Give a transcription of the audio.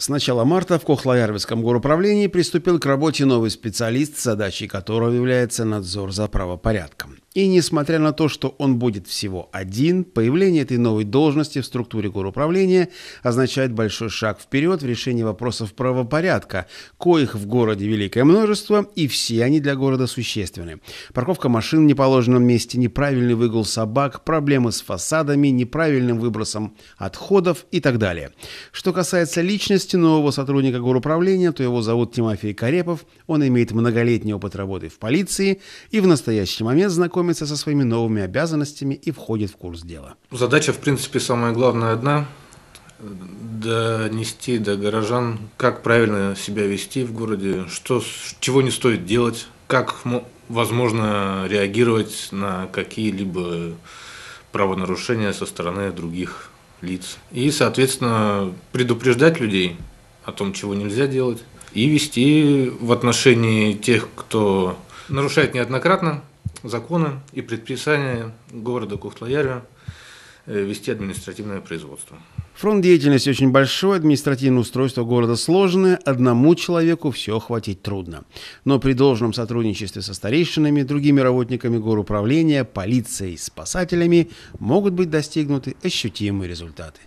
С начала марта в Кохлоярвельском горуправлении приступил к работе новый специалист, задачей которого является надзор за правопорядком. И несмотря на то, что он будет всего один, появление этой новой должности в структуре горуправления означает большой шаг вперед в решении вопросов правопорядка, коих в городе великое множество, и все они для города существенны. Парковка машин в неположенном месте, неправильный выгул собак, проблемы с фасадами, неправильным выбросом отходов и так далее. Что касается личности нового сотрудника горуправления, то его зовут Тимофей Карепов, он имеет многолетний опыт работы в полиции и в настоящий момент знаком знакомится со своими новыми обязанностями и входит в курс дела. Задача, в принципе, самая главная одна донести до горожан, как правильно себя вести в городе, что, чего не стоит делать, как возможно реагировать на какие-либо правонарушения со стороны других лиц. И, соответственно, предупреждать людей о том, чего нельзя делать, и вести в отношении тех, кто нарушает неоднократно, законы и предписания города Кухтлоярвя э, вести административное производство. Фронт деятельности очень большой, административное устройство города сложное, одному человеку все хватить трудно. Но при должном сотрудничестве со старейшинами, другими работниками горуправления, полицией, спасателями могут быть достигнуты ощутимые результаты.